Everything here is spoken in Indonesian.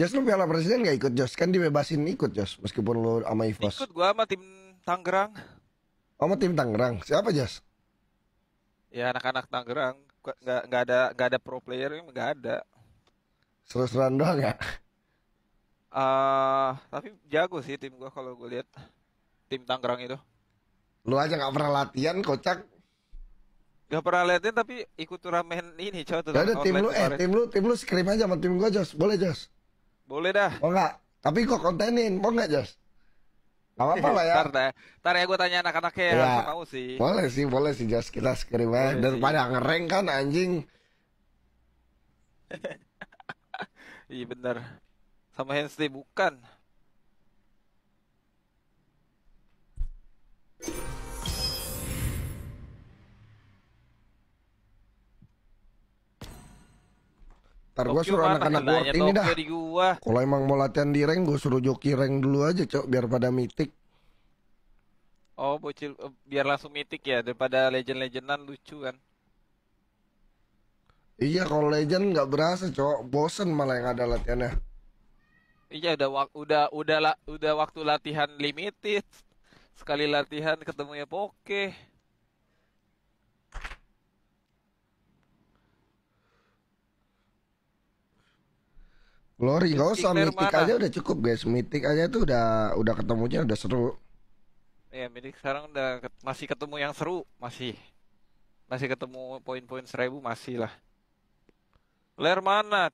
Jos lu piala presiden gak ikut Jos? Kan dibebasin ikut Jos meskipun lu sama Ivos. Ikut gua sama tim Tangerang. Oh, sama tim Tangerang. Siapa Jos? Ya anak-anak Tangerang. Gak, gak ada gak ada pro player ini gak ada. Seru-seruan doang ya? Uh, tapi jago sih tim gua kalau gua lihat tim Tangerang itu. Lu aja gak pernah latihan kocak. Gak pernah latihan tapi ikut turnamen ini coba tuh. Ada tim lu eh tim lu tim lu scrim aja sama tim gua Jos. Boleh Jos? Boleh dah. Mau nggak? Tapi kok kontenin, mau nggak Jos? Gak apa-apa lah ya. Ntar ya gue tanya anak-anaknya ya. Gak tahu sih. Boleh sih, boleh sih Jos. Kita skrim ya. Daripada ngereng kan anjing. iya bener. Sama Hensley bukan. Ntar gue suruh anak-anak world ini dah. Kalau emang mau latihan di rank, gue suruh joki rank dulu aja, cok, biar pada mitik. Oh, bocil, eh, biar langsung mitik ya, daripada legend-legendan lucu kan. Iya, kalau legend nggak berasa, cok, bosen malah yang ada latihannya. Iya, udah wak udah udah udah waktu latihan limited. Sekali latihan ketemu ya poke. Glory nggak usah mitik aja udah cukup guys. Mitik aja tuh udah udah ketemunya udah seru. Ya mitik sekarang udah ket masih ketemu yang seru, masih. Masih ketemu poin-poin seribu masih lah. Ler mana?